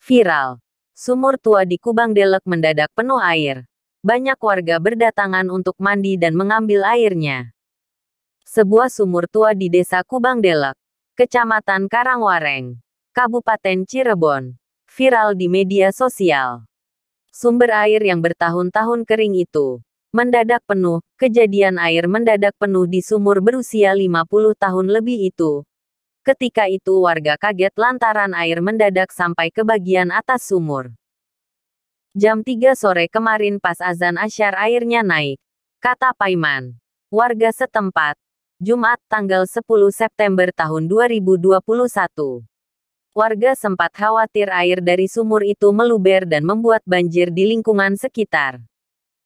Viral. Sumur tua di Kubang Delek mendadak penuh air. Banyak warga berdatangan untuk mandi dan mengambil airnya. Sebuah sumur tua di Desa Kubang Delek, Kecamatan Karangwareng, Kabupaten Cirebon, viral di media sosial. Sumber air yang bertahun-tahun kering itu mendadak penuh. Kejadian air mendadak penuh di sumur berusia 50 tahun lebih itu Ketika itu warga kaget lantaran air mendadak sampai ke bagian atas sumur. Jam 3 sore kemarin pas azan asyar airnya naik, kata Paiman. Warga setempat, Jumat tanggal 10 September tahun 2021. Warga sempat khawatir air dari sumur itu meluber dan membuat banjir di lingkungan sekitar.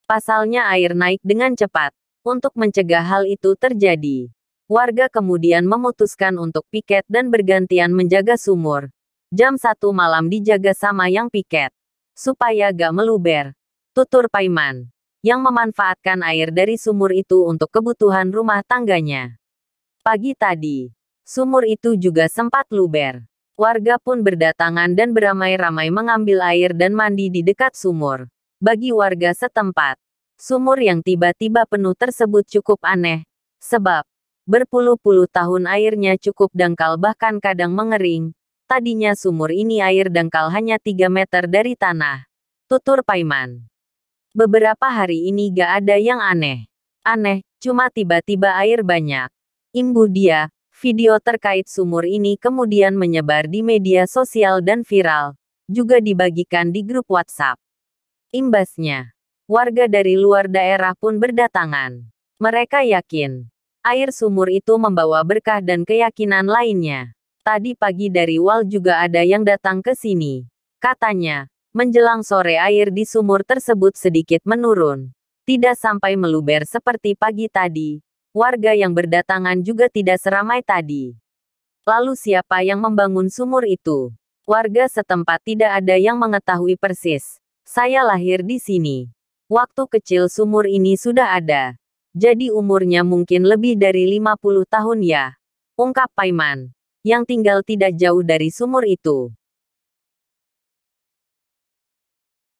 Pasalnya air naik dengan cepat. Untuk mencegah hal itu terjadi, Warga kemudian memutuskan untuk piket dan bergantian menjaga sumur. Jam satu malam dijaga sama yang piket. Supaya gak meluber. Tutur Paiman. Yang memanfaatkan air dari sumur itu untuk kebutuhan rumah tangganya. Pagi tadi, sumur itu juga sempat luber. Warga pun berdatangan dan beramai-ramai mengambil air dan mandi di dekat sumur. Bagi warga setempat, sumur yang tiba-tiba penuh tersebut cukup aneh. Sebab, Berpuluh-puluh tahun airnya cukup dangkal bahkan kadang mengering. Tadinya sumur ini air dangkal hanya 3 meter dari tanah. Tutur Paiman. Beberapa hari ini gak ada yang aneh. Aneh, cuma tiba-tiba air banyak. Imbu dia, video terkait sumur ini kemudian menyebar di media sosial dan viral. Juga dibagikan di grup WhatsApp. Imbasnya, warga dari luar daerah pun berdatangan. Mereka yakin Air sumur itu membawa berkah dan keyakinan lainnya. Tadi pagi dari Wal juga ada yang datang ke sini. Katanya, menjelang sore air di sumur tersebut sedikit menurun. Tidak sampai meluber seperti pagi tadi. Warga yang berdatangan juga tidak seramai tadi. Lalu siapa yang membangun sumur itu? Warga setempat tidak ada yang mengetahui persis. Saya lahir di sini. Waktu kecil sumur ini sudah ada. Jadi umurnya mungkin lebih dari 50 tahun ya. Ungkap Paiman, yang tinggal tidak jauh dari sumur itu.